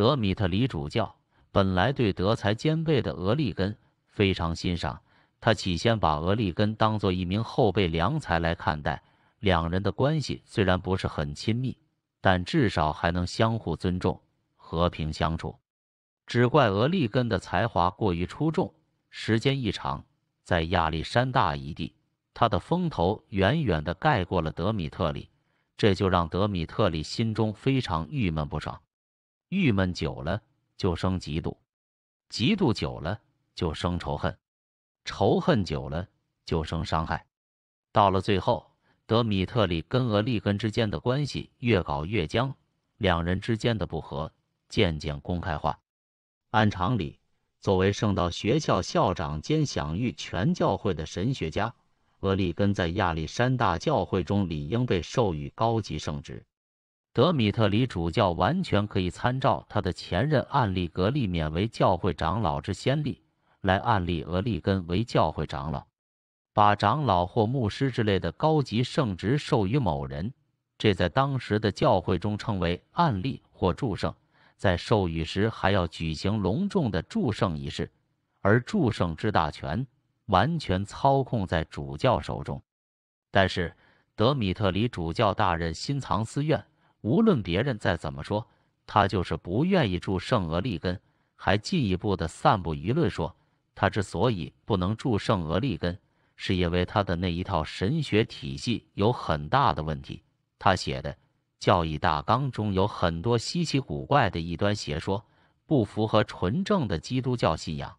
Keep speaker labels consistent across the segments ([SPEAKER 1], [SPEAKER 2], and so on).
[SPEAKER 1] 德米特里主教本来对德才兼备的俄利根非常欣赏，他起先把俄利根当做一名后辈良才来看待，两人的关系虽然不是很亲密，但至少还能相互尊重、和平相处。只怪俄利根的才华过于出众，时间一长，在亚历山大一地，他的风头远远的盖过了德米特里，这就让德米特里心中非常郁闷不爽。郁闷久了就生嫉妒，嫉妒久了就生仇恨，仇恨久了就生伤害。到了最后，德米特里跟俄利根之间的关系越搞越僵，两人之间的不和渐渐公开化。按常理，作为圣道学校校长兼享誉全教会的神学家，俄利根在亚历山大教会中理应被授予高级圣职。德米特里主教完全可以参照他的前任案例格利免为教会长老之先例，来案例俄利根为教会长老。把长老或牧师之类的高级圣职授予某人，这在当时的教会中称为案例或祝圣。在授予时还要举行隆重的祝圣仪式，而祝圣之大权完全操控在主教手中。但是德米特里主教大人心藏私怨。无论别人再怎么说，他就是不愿意住圣俄利根，还进一步的散布舆论说，他之所以不能住圣俄利根，是因为他的那一套神学体系有很大的问题。他写的教义大纲中有很多稀奇古怪的异端邪说，不符合纯正的基督教信仰。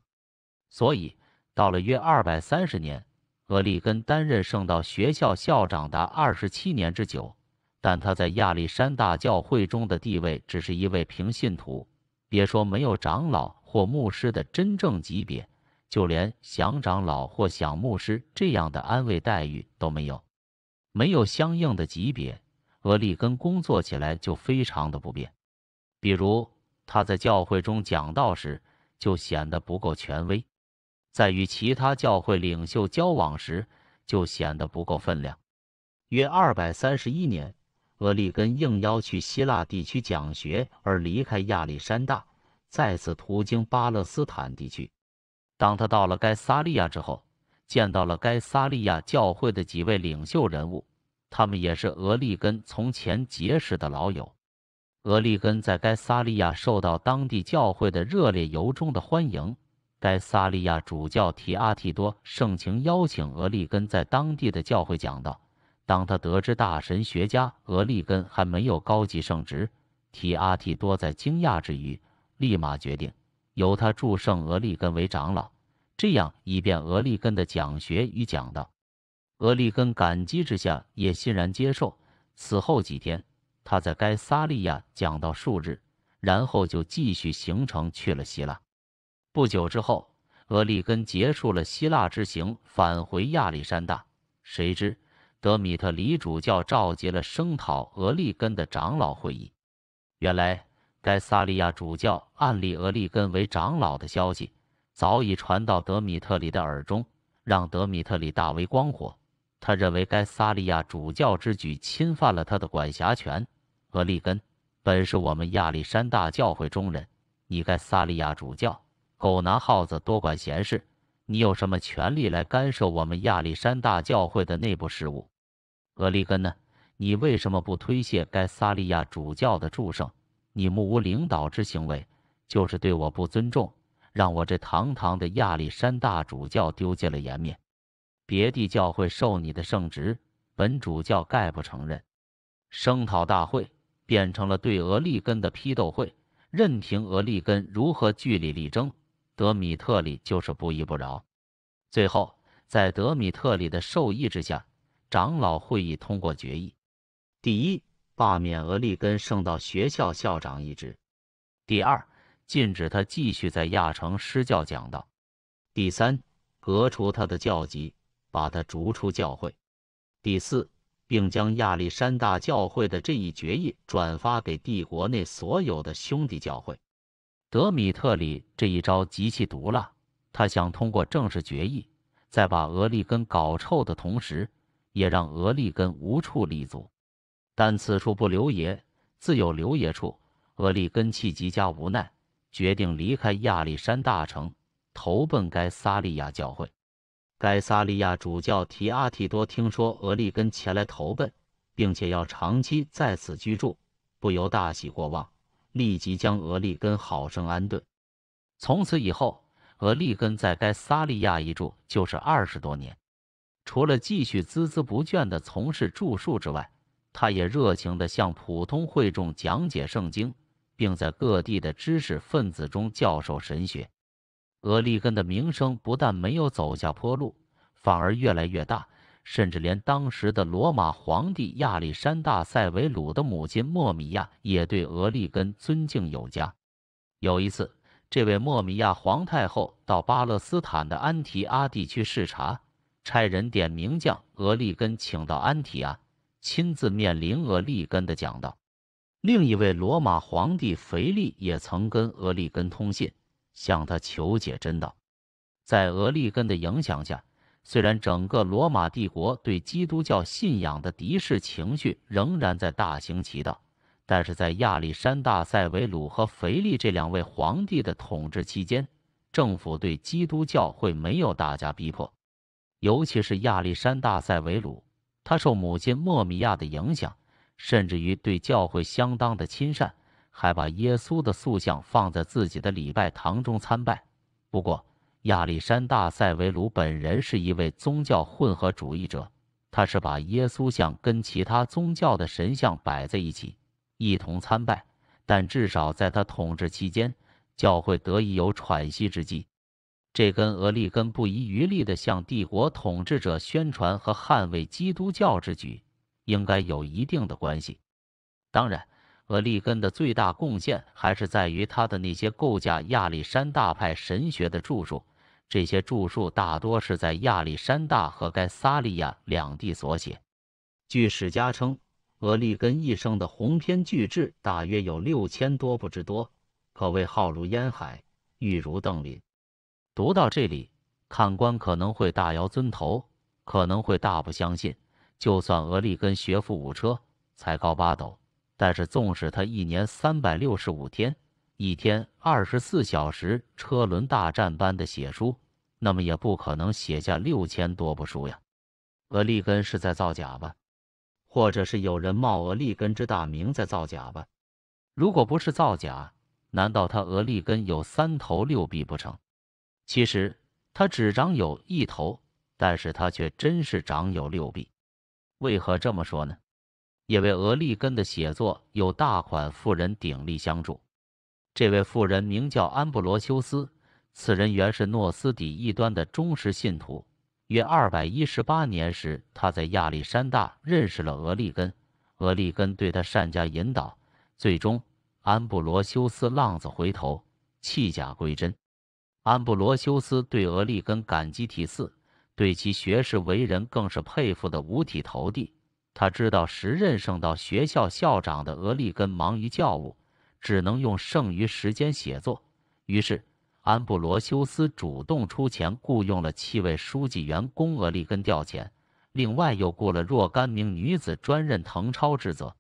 [SPEAKER 1] 所以，到了约二百三十年，俄利根担任圣道学校校长达二十七年之久。但他在亚历山大教会中的地位只是一位平信徒，别说没有长老或牧师的真正级别，就连想长老或想牧师这样的安慰待遇都没有。没有相应的级别，俄利根工作起来就非常的不便。比如他在教会中讲道时就显得不够权威，在与其他教会领袖交往时就显得不够分量。约二百三十一年。俄利根应邀去希腊地区讲学，而离开亚历山大，再次途经巴勒斯坦地区。当他到了该萨利亚之后，见到了该萨利亚教会的几位领袖人物，他们也是俄利根从前结识的老友。俄利根在该萨利亚受到当地教会的热烈、由衷的欢迎。该萨利亚主教提阿提多盛情邀请俄利根在当地的教会讲道。当他得知大神学家俄利根还没有高级圣职，提阿提多在惊讶之余，立马决定由他祝圣俄利根为长老，这样以便俄利根的讲学与讲道。俄利根感激之下也欣然接受。此后几天，他在该萨利亚讲到数日，然后就继续行程去了希腊。不久之后，俄利根结束了希腊之行，返回亚历山大。谁知。德米特里主教召集了声讨俄利根的长老会议。原来，该萨利亚主教暗立俄利根为长老的消息早已传到德米特里的耳中，让德米特里大为光火。他认为该萨利亚主教之举侵犯了他的管辖权。俄利根本是我们亚历山大教会中人，你该萨利亚主教狗拿耗子多管闲事，你有什么权利来干涉我们亚历山大教会的内部事务？俄利根呢？你为什么不推卸该萨利亚主教的祝圣？你目无领导之行为，就是对我不尊重，让我这堂堂的亚历山大主教丢尽了颜面。别地教会受你的圣职，本主教概不承认。声讨大会变成了对俄利根的批斗会，任凭俄利根如何据理力争，德米特里就是不依不饶。最后，在德米特里的授意之下。长老会议通过决议：第一，罢免俄利根圣道学校校长一职；第二，禁止他继续在亚城施教讲道；第三，革除他的教籍，把他逐出教会；第四，并将亚历山大教会的这一决议转发给帝国内所有的兄弟教会。德米特里这一招极其毒辣，他想通过正式决议，在把俄利根搞臭的同时。也让俄利根无处立足，但此处不留爷，自有留爷处。俄利根气急加无奈，决定离开亚历山大城，投奔该萨利亚教会。该萨利亚主教提阿提多听说俄利根前来投奔，并且要长期在此居住，不由大喜过望，立即将俄利根好生安顿。从此以后，俄利根在该萨利亚一住就是二十多年。除了继续孜孜不倦地从事著述之外，他也热情地向普通会众讲解圣经，并在各地的知识分子中教授神学。俄利根的名声不但没有走下坡路，反而越来越大，甚至连当时的罗马皇帝亚历山大塞维鲁的母亲莫米亚也对俄利根尊敬有加。有一次，这位莫米亚皇太后到巴勒斯坦的安提阿地区视察。差人点名将俄利根请到安提亚，亲自面临俄利根的讲道。另一位罗马皇帝腓力也曾跟俄利根通信，向他求解真道。在俄利根的影响下，虽然整个罗马帝国对基督教信仰的敌视情绪仍然在大行其道，但是在亚历山大、塞维鲁和腓力这两位皇帝的统治期间，政府对基督教会没有大加逼迫。尤其是亚历山大塞维鲁，他受母亲莫米亚的影响，甚至于对教会相当的亲善，还把耶稣的塑像放在自己的礼拜堂中参拜。不过，亚历山大塞维鲁本人是一位宗教混合主义者，他是把耶稣像跟其他宗教的神像摆在一起，一同参拜。但至少在他统治期间，教会得以有喘息之际。这跟俄利根不遗余力地向帝国统治者宣传和捍卫基督教之举应该有一定的关系。当然，俄利根的最大贡献还是在于他的那些构架亚历山大派神学的著述。这些著述大多是在亚历山大和该萨利亚两地所写。据史家称，俄利根一生的鸿篇巨制大约有六千多部之多，可谓浩如烟海，玉如邓林。读到这里，看官可能会大摇尊头，可能会大不相信。就算额利根学富五车，才高八斗，但是纵使他一年三百六十五天，一天二十四小时，车轮大战般的写书，那么也不可能写下六千多部书呀。额利根是在造假吧？或者是有人冒额利根之大名在造假吧？如果不是造假，难道他额利根有三头六臂不成？其实他只长有一头，但是他却真是长有六臂。为何这么说呢？因为俄利根的写作有大款富人鼎力相助。这位富人名叫安布罗修斯，此人原是诺斯底异端的忠实信徒。约二百一十八年时，他在亚历山大认识了俄利根，俄利根对他善加引导，最终安布罗修斯浪子回头，弃假归真。安布罗修斯对俄利根感激涕泗，对其学识为人更是佩服得五体投地。他知道时任圣道学校校长的俄利根忙于教务，只能用剩余时间写作。于是，安布罗修斯主动出钱雇佣了七位书记员供俄利根调遣，另外又雇了若干名女子专任誊抄之责。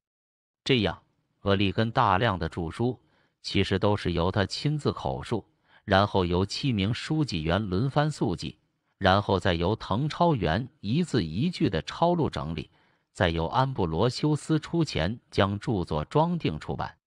[SPEAKER 1] 这样，俄利根大量的著书其实都是由他亲自口述。然后由七名书记员轮番速记，然后再由滕超元一字一句地抄录整理，再由安布罗修斯出钱将著作装订出版。